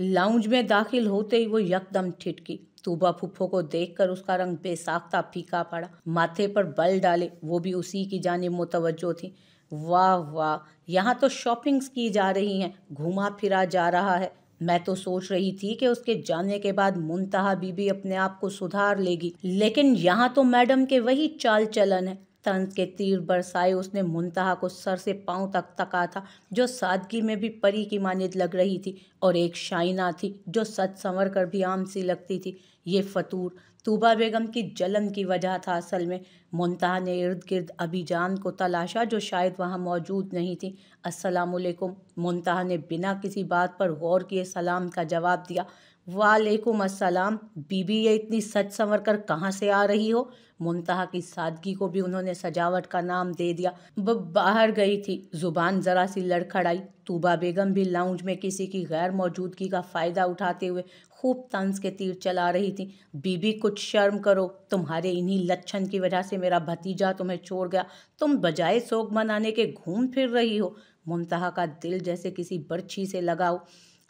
Lounge में दाखिल होते ही वो यकदम ठिटकी तूबा फूफो को देखकर उसका रंग बेसाख्ता फीका पड़ा माथे पर बल डाले वो भी उसी की जानब मुतवजो थी वाह वाह यहाँ तो शॉपिंग्स की जा रही हैं घुमा फिरा जा रहा है मैं तो सोच रही थी कि उसके जाने के बाद मुंतहा बीबी अपने आप को सुधार लेगी लेकिन यहाँ तो मैडम के वही चाल चलन है तंस के तीर बरसाए उसने मुंतहा को सर से पांव तक तका था जो सादगी में भी परी की मानद लग रही थी और एक शाइना थी जो सच संवर कर भी आम सी लगती थी ये फतूर तूबा बेगम की जलन की वजह था असल में मुंतहा ने इर्द गिर्द अभी जान को तलाशा जो शायद वहाँ मौजूद नहीं थी असलकुम मुंतहा ने बिना किसी बात पर गौर किए सलाम का जवाब दिया वालेकुम अस्सलाम बीबी ये इतनी सच संवर कर कहाँ से आ रही हो मुमतहा की सादगी को भी उन्होंने सजावट का नाम दे दिया बाहर गई थी ज़ुबान ज़रा सी लड़खड़ाई तूबा बेगम भी लाउंज में किसी की गैर मौजूदगी का फ़ायदा उठाते हुए खूब तंज के तीर चला रही थी बीबी कुछ शर्म करो तुम्हारे इन्हीं लच्छन की वजह से मेरा भतीजा तुम्हें छोड़ गया तुम बजाय सोग मनाने के घूम फिर रही हो मुमतहा का दिल जैसे किसी बर्छी से लगाओ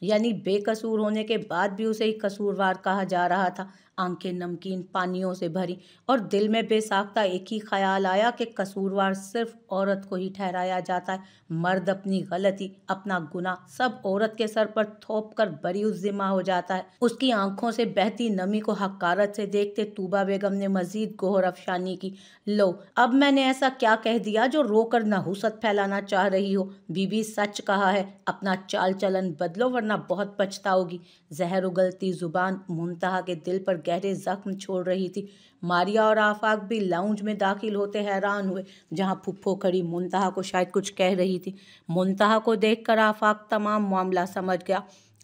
यानी बेकसूर होने के बाद भी उसे कसूरवार कहा जा रहा था आंखें नमकीन पानियों से भरी और दिल में बेसाख्ता एक ही ख्याल आया कि कसूरवार सिर्फ औरत को ही ठहराया जाता है मर्द अपनी गलती अपना गुना सब औरत के सर पर थोप कर बरी उस जिम्मा हो जाता है उसकी आंखों से बहती नमी को हकारत से देखते तूबा बेगम ने मजीद गोहर अफशानी की लो अब मैंने ऐसा क्या कह दिया जो रोकर नहुसत फैलाना चाह रही हो बीबी सच कहा है अपना चाल चलन बदलो वरना बहुत पछताओगी जहर उगलती जुबान मुंतहा के दिल पर गहरे जख्म छोड़ रही थी मारिया और आफाक भी लाउंज में दाखिल होते हैरान हुए जहां फुफ्फो खड़ी मुनतहा को शायद कुछ कह रही थी मुनतहा को देखकर आफाक तमाम मामला समझ गया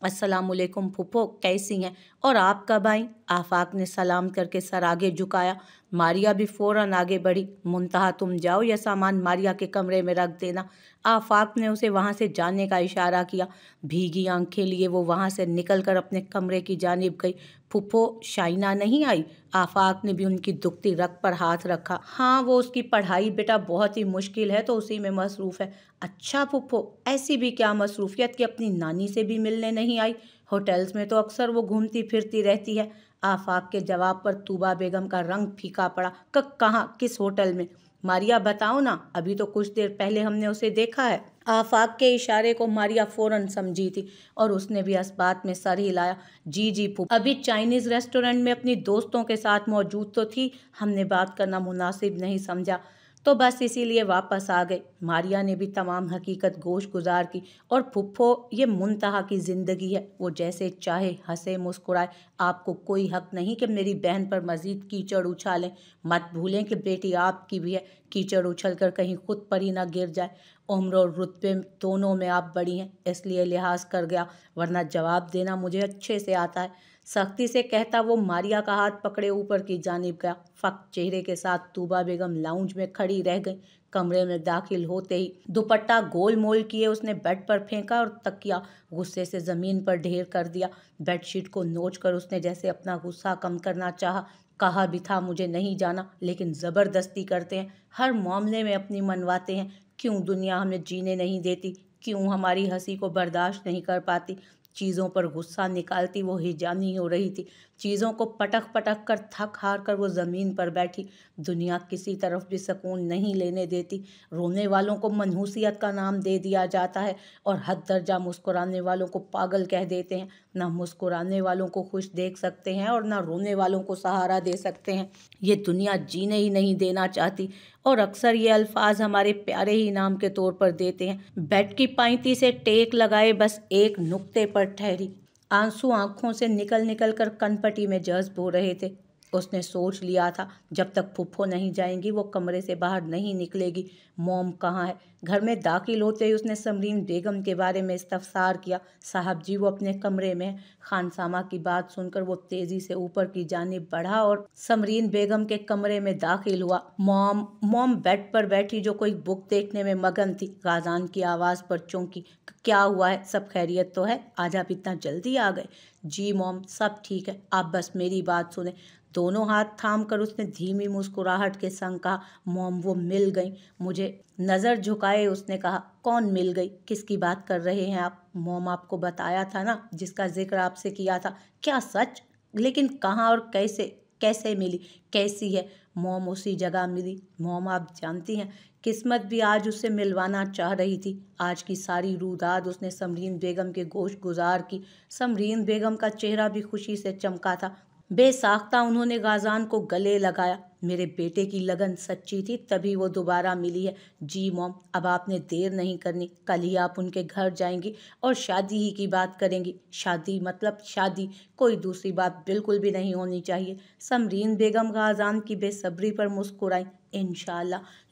असलकुम फुप्पो कैसी हैं और आप कब आई आफाक ने सलाम करके सर आगे झुकाया मारिया भी फ़ौरन आगे बढ़ी मुनतहा तुम जाओ यह सामान मारिया के कमरे में रख देना आफाक ने उसे वहाँ से जाने का इशारा किया भीगी आंखें लिए वो वहाँ से निकलकर अपने कमरे की जानब गई फुफो शाइना नहीं आई आफाक ने भी उनकी दुखती रख पर हाथ रखा हाँ वो उसकी पढ़ाई बेटा बहुत ही मुश्किल है तो उसी में मसरूफ़ है अच्छा फुफो ऐसी भी क्या मसरूफियत कि अपनी नानी से भी मिलने नहीं आई होटल्स में तो अक्सर वो घूमती फिरती रहती है आफाक के जवाब पर तूबा बेगम का रंग फीका पड़ा कहाँ किस होटल में मारिया बताओ ना अभी तो कुछ देर पहले हमने उसे देखा है आफाक के इशारे को मारिया फौरन समझी थी और उसने भी इस बात में सर हिलाया जी जी फूफ अभी चाइनीज़ रेस्टोरेंट में अपनी दोस्तों के साथ मौजूद तो थी हमने बात करना मुनासिब नहीं समझा तो बस इसीलिए वापस आ गए मारिया ने भी तमाम हकीकत गोश गुजार की और फुफ्फो ये मुनतहा की ज़िंदगी है वो जैसे चाहे हंसे मुस्कुराए आपको कोई हक नहीं कि मेरी बहन पर मज़ीद कीचड़ उछालें मत भूलें कि बेटी आपकी भी है कीचड़ उछल कर कहीं खुद पर ही ना गिर जाए उम्र और रुतबे दोनों में आप बड़ी हैं इसलिए लिहाज कर गया वरना जवाब देना मुझे अच्छे से आता है सख्ती से कहता वो मारिया का हाथ पकड़े ऊपर की जानब गया फक चेहरे के साथ तूबा बेगम लाउंज में खड़ी रह गई कमरे में दाखिल होते ही दुपट्टा गोल मोल किए उसने बेड पर फेंका और तकिया गुस्से से ज़मीन पर ढेर कर दिया बेडशीट को नोच कर उसने जैसे अपना गुस्सा कम करना चाहा कहा भी था मुझे नहीं जाना लेकिन ज़बरदस्ती करते हैं हर मामले में अपनी मनवाते हैं क्यों दुनिया हमें जीने नहीं देती क्यों हमारी हंसी को बर्दाश्त नहीं कर पाती चीज़ों पर गुस्सा निकालती वो हिजानी हो रही थी चीज़ों को पटक पटक कर थक हार कर वो ज़मीन पर बैठी दुनिया किसी तरफ भी सुकून नहीं लेने देती रोने वालों को मनहूसियत का नाम दे दिया जाता है और हद दर्जा मुस्कुराने वालों को पागल कह देते हैं ना मुस्कुराने वालों को खुश देख सकते हैं और ना रोने वालों को सहारा दे सकते हैं ये दुनिया जीने ही नहीं देना चाहती और अक्सर ये अल्फाज हमारे प्यारे ही नाम के तौर पर देते हैं बेड की पाइती से टेक लगाए बस एक नुक्ते पर ठहरी आंसू आंखों से निकल निकल कर कनपटी में जज्ब हो रहे थे उसने सोच लिया था जब तक फुफ्फो नहीं जाएंगी वो कमरे से बाहर नहीं निकलेगी मोम कहाँ है घर में दाखिल होते ही उसने समरीन बेगम के बारे में इस्तफसार किया साहब जी वो अपने कमरे में खानसामा की बात सुनकर वो तेज़ी से ऊपर की जानब बढ़ा और समरीन बेगम के कमरे में दाखिल हुआ मोम मोम बेड पर बैठी जो कोई बुक देखने में मगन थी गाजान की आवाज़ पर चौंकी क्या हुआ है सब खैरियत तो है आज आप इतना जल्दी आ गए जी मोम सब ठीक है आप बस मेरी बात सुने दोनों हाथ थाम कर उसने धीमी मुस्कुराहट के संग कहा मोम वो मिल गई मुझे नज़र झुकाए उसने कहा कौन मिल गई किसकी बात कर रहे हैं आप मोम आपको बताया था ना जिसका जिक्र आपसे किया था क्या सच लेकिन कहाँ और कैसे कैसे मिली कैसी है मोम उसी जगह मिली मोम आप जानती हैं किस्मत भी आज उससे मिलवाना चाह रही थी आज की सारी रूदाद उसने समरीन बेगम के गोश गुजार की समरीन बेगम का चेहरा भी खुशी से चमका था बेसाख्ता उन्होंने गाजान को गले लगाया मेरे बेटे की लगन सच्ची थी तभी वो दोबारा मिली है जी मोम अब आपने देर नहीं करनी कल ही आप उनके घर जाएंगी और शादी ही की बात करेंगी शादी मतलब शादी कोई दूसरी बात बिल्कुल भी नहीं होनी चाहिए समरीन बेगम गाजान की बेसब्री पर मुस्कुराई इन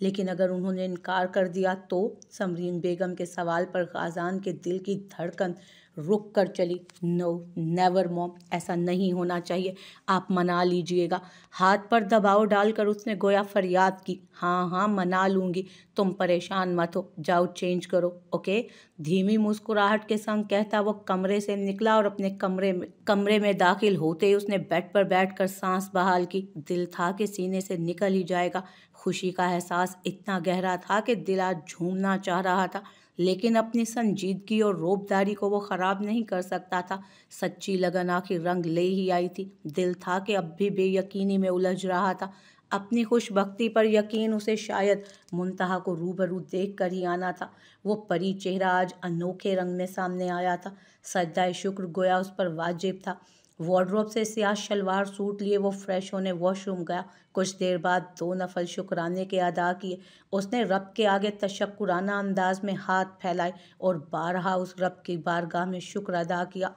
लेकिन अगर उन्होंने इनकार कर दिया तो समरीन बेगम के सवाल पर गाजान के दिल की धड़कन रुक कर चली नो नेवर मॉम ऐसा नहीं होना चाहिए आप मना लीजिएगा हाथ पर दबाव डालकर उसने गोया फरियाद की हाँ हाँ मना लूँगी तुम परेशान मत हो जाओ चेंज करो ओके धीमी मुस्कुराहट के संग कहता वो कमरे से निकला और अपने कमरे में कमरे में दाखिल होते ही उसने बेड पर बैठकर सांस बहाल की दिल था कि सीने से निकल ही जाएगा खुशी का एहसास इतना गहरा था कि दिला झूमना चाह रहा था लेकिन अपनी संजीदगी और रोबदारी को वो ख़राब नहीं कर सकता था सच्ची लगन आखिर रंग ले ही आई थी दिल था कि अब भी बेयकीनी में उलझ रहा था अपनी खुशबख्ती पर यकीन उसे शायद मुंतहा को रूबरू देख कर ही आना था वो परी चेहरा आज अनोखे रंग में सामने आया था सजदा शुक्र गोया उस पर वाजिब था वार्ड्रोब से सियाह शलवार सूट लिए वो फ्रेश होने वॉशरूम गया कुछ देर बाद दो नफल शुक्राने के अदा किए उसने रब के आगे तशक्राना अंदाज में हाथ फैलाए और बारहा उस रब की बारगाह में शुक्र अदा किया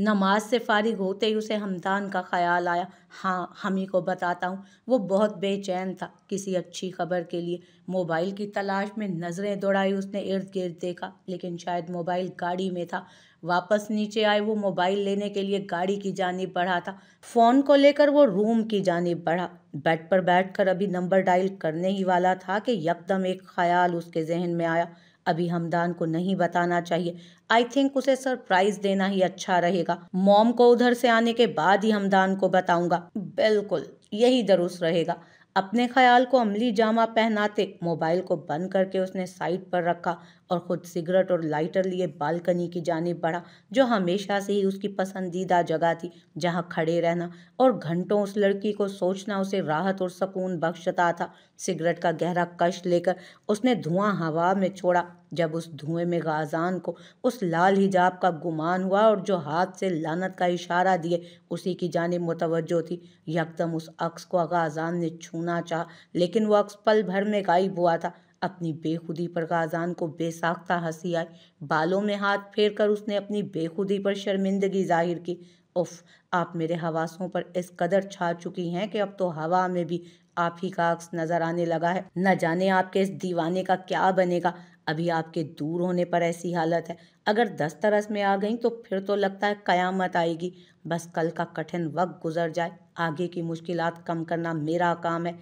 नमाज से फारिग होते ही उसे हमदान का ख्याल आया हाँ हम ही को बताता हूँ वो बहुत बेचैन था किसी अच्छी खबर के लिए मोबाइल की तलाश में नज़रें दौड़ाई उसने इर्द गिर्द देखा लेकिन शायद मोबाइल गाड़ी में था वापस नीचे आए वो मोबाइल लेने के लिए गाड़ी की जानी बढ़ा था फ़ोन को लेकर वो रूम की जानी बढ़ा बेड पर बैठकर अभी नंबर डायल करने ही वाला था कि यकदम एक ख्याल उसके जहन में आया अभी हमदान को नहीं बताना चाहिए आई थिंक उसे सरप्राइज देना ही अच्छा रहेगा मॉम को उधर से आने के बाद ही हमदान को बताऊंगा बिल्कुल यही दुरुस्त रहेगा अपने ख्याल को अमली जामा पहनाते मोबाइल को बंद करके उसने साइड पर रखा और ख़ुद सिगरेट और लाइटर लिए बालकनी की जानब बढ़ा जो हमेशा से ही उसकी पसंदीदा जगह थी जहाँ खड़े रहना और घंटों उस लड़की को सोचना उसे राहत और सुकून बख्शता था सिगरेट का गहरा कश लेकर उसने धुआं हवा में छोड़ा जब उस धुएं में गाजान को उस लाल हिजाब का गुमान हुआ और जो हाथ से लानत का इशारा दिए उसी की जानब मुतवजो थी यकदम उस अक्स को गाजान ने छूना चाह लेकिन वो अक्स पल भर में गायब हुआ था अपनी बेखुदी पर गाजान को बेसाख्ता हंसी आई बालों में हाथ फेर कर उसने अपनी बेखुदी पर शर्मिंदगी जाहिर की उफ आप मेरे हवासों पर इस कदर छा चुकी हैं कि अब तो हवा में भी आप ही का अक्स नज़र आने लगा है न जाने आपके इस दीवाने का क्या बनेगा अभी आपके दूर होने पर ऐसी हालत है अगर दस तरस में आ गई तो फिर तो लगता है कयामत आएगी बस कल का कठिन वक्त गुजर जाए आगे की मुश्किलात कम करना मेरा काम है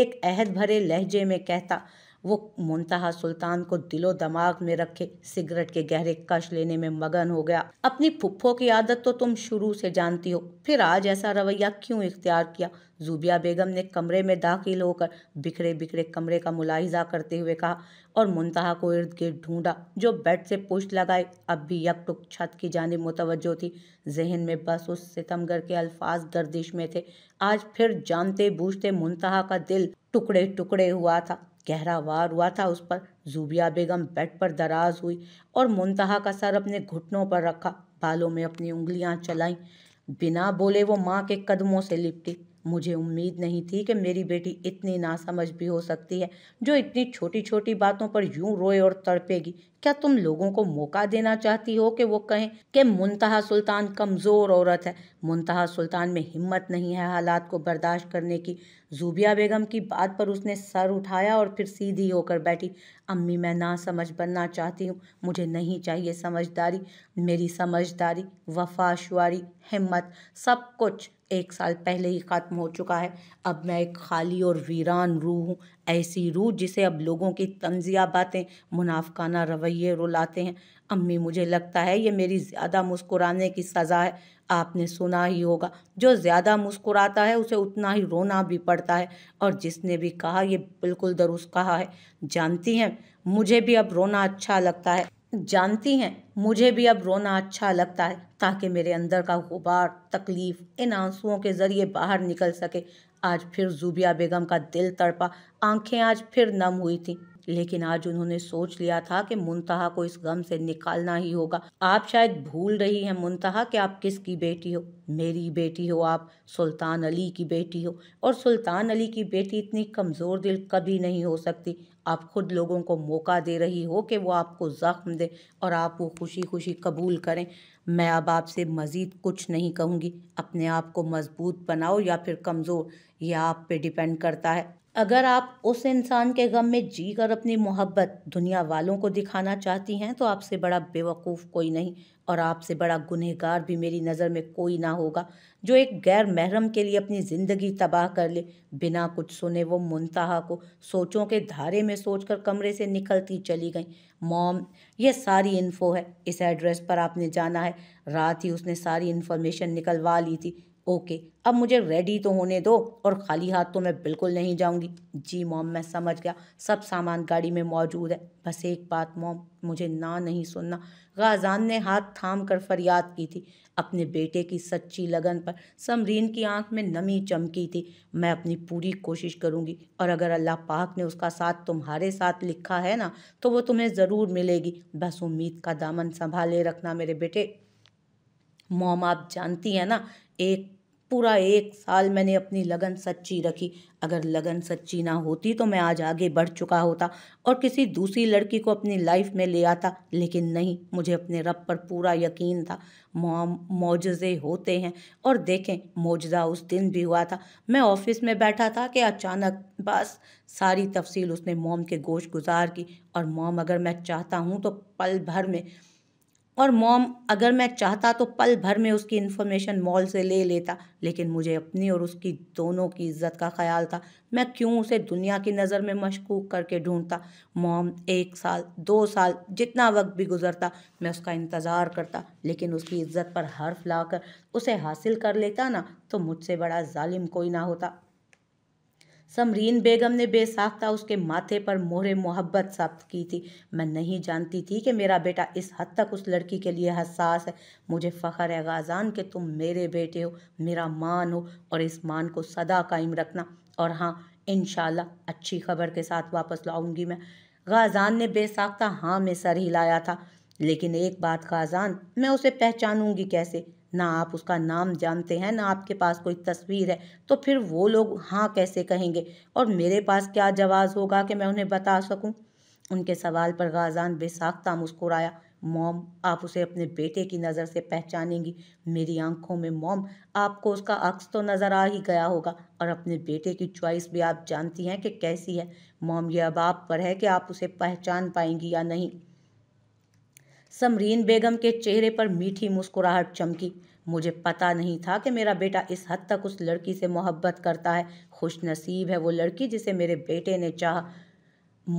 एक अहद भरे लहजे में कहता वो मुंतहा सुल्तान को दिलो दमाग में रखे सिगरेट के गहरे कश लेने में मगन हो गया अपनी फुफ्फो की आदत तो तुम शुरू से जानती हो फिर आज ऐसा रवैया क्यों इख्तियार किया जूबिया बेगम ने कमरे में दाखिल होकर बिखरे बिखरे कमरे का मुलाहिजा करते हुए कहा और मुंतहा को इर्द गिर्द ढूंढा जो बेड से पुष्ट लगाए अब भी यकटुक छत की जानब मुतवजो थी जहन में बस उस सितमगर के अल्फाज गर्दिश में थे आज फिर जानते बूझते मुंतहा का दिल टुकड़े टुकड़े हुआ था गहरा वार हुआ था उस पर जूबिया बेगम बेड पर दराज हुई और मुंतहा का सर अपने घुटनों पर रखा बालों में अपनी उंगलियां चलाईं बिना बोले वो माँ के कदमों से लिपटी मुझे उम्मीद नहीं थी कि मेरी बेटी इतनी नासमझ भी हो सकती है जो इतनी छोटी छोटी बातों पर यूं रोए और तड़पेगी क्या तुम लोगों को मौका देना चाहती हो कि वो कहें कि मुंतहा सुल्तान कमज़ोर औरत है मुंतहा सुल्तान में हिम्मत नहीं है हालात को बर्दाश्त करने की जूबिया बेगम की बात पर उसने सर उठाया और फिर सीधी होकर बैठी अम्मी मैं ना समझ बनना चाहती हूँ मुझे नहीं चाहिए समझदारी मेरी समझदारी वफाशुआरी हिम्मत सब कुछ एक साल पहले ही ख़त्म हो चुका है अब मैं एक खाली और वीरान रूह हूँ ऐसी रूह जिसे अब लोगों की तंजिया बातें मुनाफकाना रवैये रुलाते हैं अम्मी मुझे लगता है ये मेरी ज़्यादा मुस्कुराने की सज़ा है आपने सुना ही होगा जो ज़्यादा मुस्कुराता है उसे उतना ही रोना भी पड़ता है और जिसने भी कहा ये बिल्कुल दुरुस्त कहा है जानती हैं मुझे भी अब रोना अच्छा लगता है जानती हैं मुझे भी अब रोना अच्छा लगता है ताकि मेरे अंदर का गुबार तकलीफ़ इन आंसुओं के ज़रिए बाहर निकल सके आज फिर जुबिया बेगम का दिल तड़पा आंखें आज फिर नम हुई थी लेकिन आज उन्होंने सोच लिया था कि मुनतहा को इस गम से निकालना ही होगा आप शायद भूल रही हैं मुनतहा कि आप किसकी बेटी हो मेरी बेटी हो आप सुल्तान अली की बेटी हो और सुल्तान अली की बेटी इतनी कमज़ोर दिल कभी नहीं हो सकती आप खुद लोगों को मौका दे रही हो कि वो आपको ज़ख्म दें और आप वो खुशी खुशी कबूल करें मैं अब आपसे मज़ीद कुछ नहीं कहूँगी अपने आप को मजबूत बनाओ या फिर कमज़ोर यह आप पे डिपेंड करता है अगर आप उस इंसान के गम में जी कर अपनी मोहब्बत दुनिया वालों को दिखाना चाहती हैं तो आपसे बड़ा बेवकूफ़ कोई नहीं और आपसे बड़ा गुनहगार भी मेरी नज़र में कोई ना होगा जो एक गैर महरम के लिए अपनी ज़िंदगी तबाह कर ले बिना कुछ सुने वो मुनतहा को सोचों के धारे में सोचकर कमरे से निकलती चली गई मॉम यह सारी इन्फो है इस एड्रेस पर आपने जाना है रात ही उसने सारी इन्फॉर्मेशन निकलवा ली थी ओके अब मुझे रेडी तो होने दो और खाली हाथ तो मैं बिल्कुल नहीं जाऊंगी जी मॉम मैं समझ गया सब सामान गाड़ी में मौजूद है बस एक बात मॉम मुझे ना नहीं सुनना गाजान ने हाथ थाम कर फरियाद की थी अपने बेटे की सच्ची लगन पर समरीन की आंख में नमी चमकी थी मैं अपनी पूरी कोशिश करूंगी और अगर अल्लाह पाक ने उसका साथ तुम्हारे साथ लिखा है ना तो वो तुम्हें ज़रूर मिलेगी बस उम्मीद का दामन संभाले रखना मेरे बेटे मोम आप जानती हैं ना एक पूरा एक साल मैंने अपनी लगन सच्ची रखी अगर लगन सच्ची ना होती तो मैं आज आगे बढ़ चुका होता और किसी दूसरी लड़की को अपनी लाइफ में ले आता लेकिन नहीं मुझे अपने रब पर पूरा यकीन था मोजे होते हैं और देखें मोजा उस दिन भी हुआ था मैं ऑफिस में बैठा था कि अचानक बस सारी तफसील उसने मोम के गोश गुजार की और मोम अगर मैं चाहता हूँ तो पल भर में और मॉम अगर मैं चाहता तो पल भर में उसकी इन्फॉर्मेशन मॉल से ले लेता लेकिन मुझे अपनी और उसकी दोनों की इज्जत का ख्याल था मैं क्यों उसे दुनिया की नज़र में मशकूक करके ढूंढता मॉम एक साल दो साल जितना वक्त भी गुजरता मैं उसका इंतज़ार करता लेकिन उसकी इज्जत पर हर्फ लाकर उसे हासिल कर लेता ना तो मुझसे बड़ा ालिम कोई ना होता समरीन बेगम ने बेसाख्ता उसके माथे पर मोहर मोहब्बत साब्त की थी मैं नहीं जानती थी कि मेरा बेटा इस हद तक उस लड़की के लिए हसास है मुझे फ़ख्र है गाजान कि तुम मेरे बेटे हो मेरा मान हो और इस मान को सदा कायम रखना और हाँ इन अच्छी खबर के साथ वापस लाऊंगी मैं गाजान ने बेसाख्ता हाँ में सर हिलाया था लेकिन एक बात गाजान मैं उसे पहचानूंगी कैसे ना आप उसका नाम जानते हैं ना आपके पास कोई तस्वीर है तो फिर वो लोग हाँ कैसे कहेंगे और मेरे पास क्या जवाब होगा कि मैं उन्हें बता सकूं? उनके सवाल पर गाजान बेसाख्ता मुस्कुराया मोम आप उसे अपने बेटे की नज़र से पहचानेंगी मेरी आंखों में मोम आपको उसका अक्स तो नज़र आ ही गया होगा और अपने बेटे की चॉइस भी आप जानती हैं कि कैसी है मोम यह अब आप पर है कि आप उसे पहचान पाएंगी या नहीं समरीन बेगम के चेहरे पर मीठी मुस्कुराहट चमकी मुझे पता नहीं था कि मेरा बेटा इस हद तक उस लड़की से मोहब्बत करता है खुश नसीब है वो लड़की जिसे मेरे बेटे ने चाहा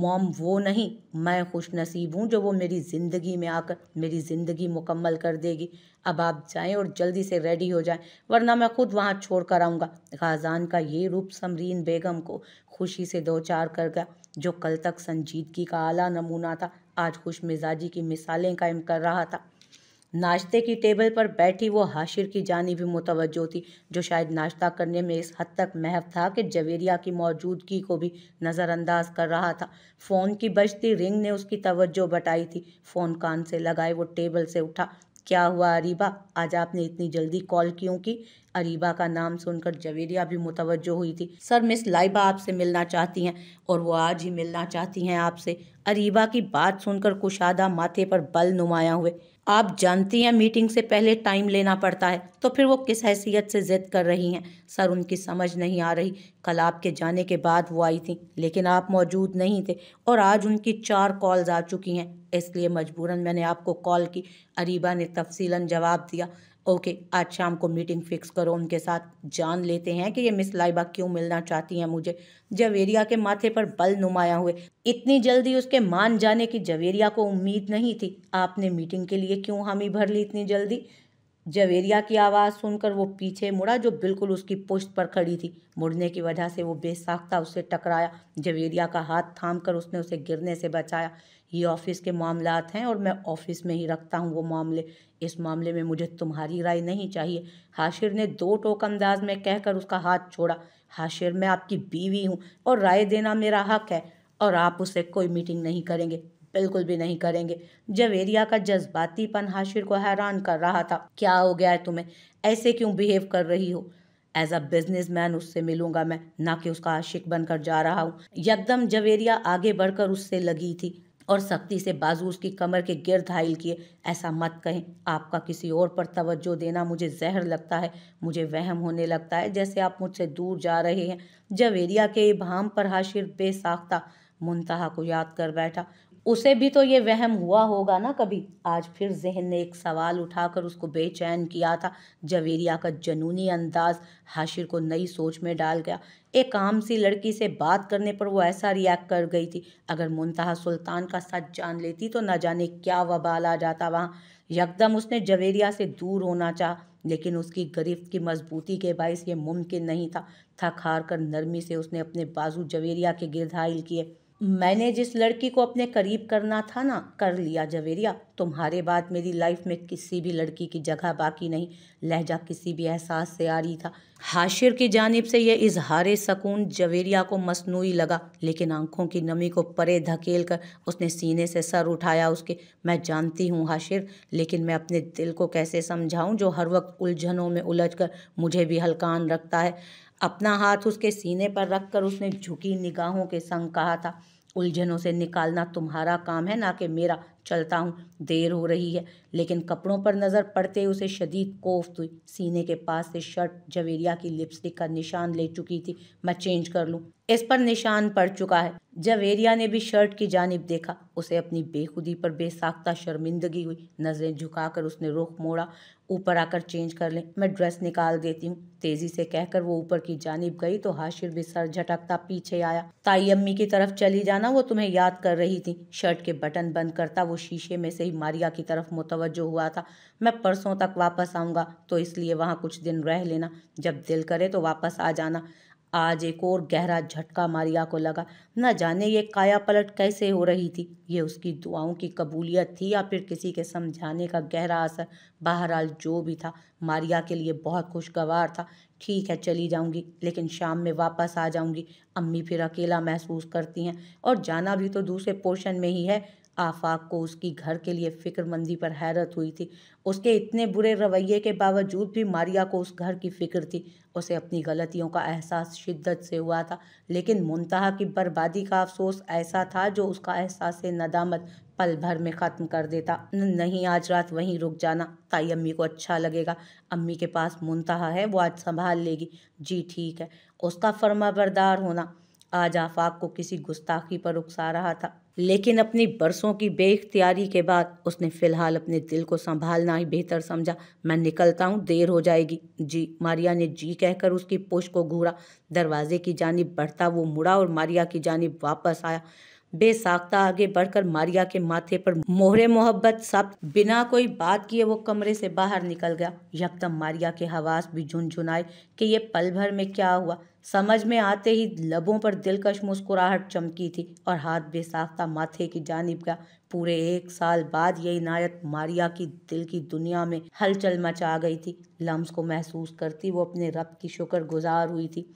मॉम वो नहीं मैं खुश नसीब हूँ जो वो मेरी ज़िंदगी में आकर मेरी ज़िंदगी मुकम्मल कर देगी अब आप जाएं और जल्दी से रेडी हो जाएं वरना मैं खुद वहाँ छोड़ कर आऊँगा खाजान का ये रूप समरीन बेगम को खुशी से दो चार कर गया जो कल तक संजीदगी का आला नमूना था आज खुश मिजाजी की मिसालें कायम कर रहा था नाश्ते की टेबल पर बैठी वो हाशिर की जानी भी मुतवजो थी जो शायद नाश्ता करने में इस हद तक महव था कि जवेरिया की मौजूदगी को भी नज़रअंदाज कर रहा था फ़ोन की बजती रिंग ने उसकी तवज्जो बटाई थी फ़ोन कान से लगाए वो टेबल से उठा क्या हुआ अरीबा आज आपने इतनी जल्दी कॉल क्यों की अरीबा का नाम सुनकर जवेरिया भी मुतवजो हुई थी सर मिस लाइबा आपसे मिलना चाहती हैं और वो आज ही मिलना चाहती हैं आपसे अरीबा की बात सुनकर कुशादा माथे पर बल नुमाया हुए आप जानती हैं मीटिंग से पहले टाइम लेना पड़ता है तो फिर वो किस हैसियत से ज़िद कर रही हैं सर उनकी समझ नहीं आ रही कल आपके जाने के बाद वो आई थी लेकिन आप मौजूद नहीं थे और आज उनकी चार कॉल्स आ चुकी हैं इसलिए मजबूरन मैंने आपको कॉल की अरीबा ने तफसीला जवाब दिया ओके आज शाम को मीटिंग फिक्स करो उनके साथ जान लेते हैं कि ये मिस लाइबा क्यों मिलना चाहती हैं मुझे जवेरिया के माथे पर बल नुमाया हुए इतनी जल्दी उसके मान जाने की जवेरिया को उम्मीद नहीं थी आपने मीटिंग के लिए क्यों हामी भर ली इतनी जल्दी जवेरिया की आवाज़ सुनकर वो पीछे मुड़ा जो बिल्कुल उसकी पुश्त पर खड़ी थी मुड़ने की वजह से वो बेसाख्ता उससे टकराया जवेरिया का हाथ थाम कर उसने उसे गिरने से बचाया ये ऑफिस के मामलात हैं और मैं ऑफिस में ही रखता हूँ वो मामले इस मामले में मुझे तुम्हारी राय नहीं चाहिए हाशिर ने दो टोक अंदाज में कहकर उसका हाथ छोड़ा हाशिर मैं आपकी बीवी हूँ और राय देना मेरा हक है और आप उसे कोई मीटिंग नहीं करेंगे बिल्कुल भी नहीं करेंगे जब एरिया का जज्बातीपन हाशिर को हैरान कर रहा था क्या हो गया है तुम्हें ऐसे क्यों बिहेव कर रही हो एज अ बिजनेस मैन उससे मिलूंगा मैं ना कि उसका आशिक बनकर जा रहा हूँ यकदम जवेरिया आगे बढ़कर उससे लगी थी और सख्ती से बाजू उसकी कमर के गिरद हाइल किए ऐसा मत कहें आपका किसी और पर तवज्जो देना मुझे जहर लगता है मुझे वहम होने लगता है जैसे आप मुझसे दूर जा रहे हैं जवेरिया के भाम पर हाशिर बेसाख्ता मुंतहा को याद कर बैठा उसे भी तो ये वहम हुआ होगा ना कभी आज फिर जहन ने एक सवाल उठाकर उसको बेचैन किया था जवेरिया का जनूनी अंदाज हाशिर को नई सोच में डाल गया एक आम सी लड़की से बात करने पर वो ऐसा रिएक्ट कर गई थी अगर मुंतहा सुल्तान का सच जान लेती तो न जाने क्या वबाल आ जाता वहाँ यकदम उसने जवेरिया से दूर होना चाह लेकिन उसकी गिरफ्त की मजबूती के बायस ये मुमकिन नहीं था थक हार कर नरमी से उसने अपने बाजू जवेरिया के गिरधाइल किए मैंने जिस लड़की को अपने करीब करना था ना कर लिया जवेरिया तुम्हारे बाद मेरी लाइफ में किसी भी लड़की की जगह बाकी नहीं लहजा किसी भी एहसास से आ रही था हाशिर की जानिब से यह इजहार सकून जवेरिया को मसनू लगा लेकिन आंखों की नमी को परे धकेल कर उसने सीने से सर उठाया उसके मैं जानती हूँ हाशिर लेकिन मैं अपने दिल को कैसे समझाऊँ जो हर वक्त उलझनों में उलझ कर मुझे भी हल्कान रखता है अपना हाथ उसके सीने पर रख कर उसने झुकी निगाहों के संग कहा था उलझनों से निकालना तुम्हारा काम है ना कि मेरा चलता हूँ देर हो रही है लेकिन कपड़ों पर नज़र पड़ते उसे शदीद कोफ्त हुई सीने के पास से शर्ट जवेरिया की लिपस्टिक का निशान ले चुकी थी मैं चेंज कर लूँ इस पर निशान पड़ चुका है जवेरिया ने भी शर्ट की जानब देखा उसे अपनी बेखुदी पर बेसाख्ता शर्मिंदगी हुई नज़रें झुकाकर उसने रुख मोड़ा ऊपर आकर चेंज कर लें मैं ड्रेस निकाल देती हूँ तेजी से कहकर वो ऊपर की जानब गई तो हाशिर भी सर झटकता पीछे आया ताई अम्मी की तरफ चली जाना वो तुम्हें याद कर रही थी शर्ट के बटन बंद करता वो शीशे में से ही मारिया की तरफ मुतवजो हुआ था मैं परसों तक वापस आऊँगा तो इसलिए वहाँ कुछ दिन रह लेना जब दिल करे तो वापस आ जाना आज एक और गहरा झटका मारिया को लगा न जाने ये काया पलट कैसे हो रही थी ये उसकी दुआओं की कबूलियत थी या फिर किसी के समझाने का गहरा असर बहरहाल जो भी था मारिया के लिए बहुत खुशगवार था ठीक है चली जाऊंगी लेकिन शाम में वापस आ जाऊंगी अम्मी फिर अकेला महसूस करती हैं और जाना भी तो दूसरे पोर्शन में ही है आफाक को उसकी घर के लिए फ़िक्रमंदी पर हैरत हुई थी उसके इतने बुरे रवैये के बावजूद भी मारिया को उस घर की फ़िक्र थी उसे अपनी गलतियों का एहसास शिद्दत से हुआ था लेकिन मुंतहा की बर्बादी का अफसोस ऐसा था जो उसका एहसास नदामत पल भर में ख़त्म कर देता नहीं आज रात वहीं रुक जाना ताई अम्मी को अच्छा लगेगा अम्मी के पास मुंतहा है वो आज संभाल लेगी जी ठीक है उसका फर्मा होना आज आफाक को किसी गुस्ताखी पर उकसा रहा था लेकिन अपनी बरसों की बेख्तियारी के बाद उसने फिलहाल अपने दिल को संभालना ही बेहतर समझा मैं निकलता हूँ देर हो जाएगी जी मारिया ने जी कहकर उसकी पुश को घूरा दरवाजे की जानब बढ़ता वो मुड़ा और मारिया की जानब वापस आया बेसाख्ता आगे बढ़कर मारिया के माथे पर मोहरे मोहब्बत सब बिना कोई बात किए वो कमरे से बाहर निकल गया यकदम मारिया के हवास भी झुनझुनाए कि ये पल भर में क्या हुआ समझ में आते ही लबों पर दिलकश मुस्कुराहट चमकी थी और हाथ बेसाख्ता माथे की जानिब गया पूरे एक साल बाद ये इनायत मारिया की दिल की दुनिया में हलचल मचा गई थी लम्स को महसूस करती वो अपने रब की शुक्र गुजार हुई थी